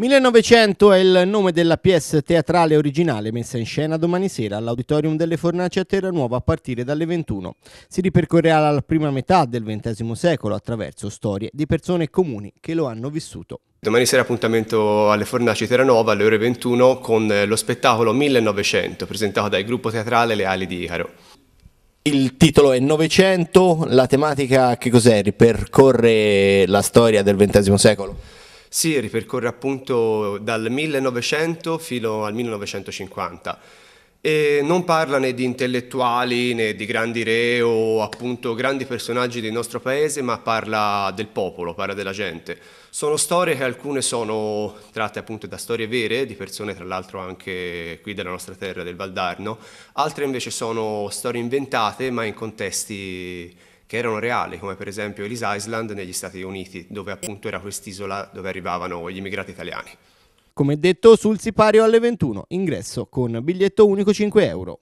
1900 è il nome della pièce teatrale originale messa in scena domani sera all'Auditorium delle Fornaci a Terranuova a partire dalle 21. Si ripercorrerà la prima metà del XX secolo attraverso storie di persone comuni che lo hanno vissuto. Domani sera appuntamento alle Fornaci Terranova alle ore 21 con lo spettacolo 1900 presentato dal gruppo teatrale Le Ali di Icaro. Il titolo è Novecento, la tematica che cos'è? Ripercorre la storia del XX secolo? Sì, ripercorre appunto dal 1900 fino al 1950 e non parla né di intellettuali né di grandi re o appunto grandi personaggi del nostro paese, ma parla del popolo, parla della gente. Sono storie che alcune sono tratte appunto da storie vere, di persone tra l'altro anche qui della nostra terra, del Valdarno, altre invece sono storie inventate ma in contesti che erano reali, come per esempio Ellis Island negli Stati Uniti, dove appunto era quest'isola dove arrivavano gli immigrati italiani. Come detto, sul sipario alle 21, ingresso con biglietto unico 5 euro.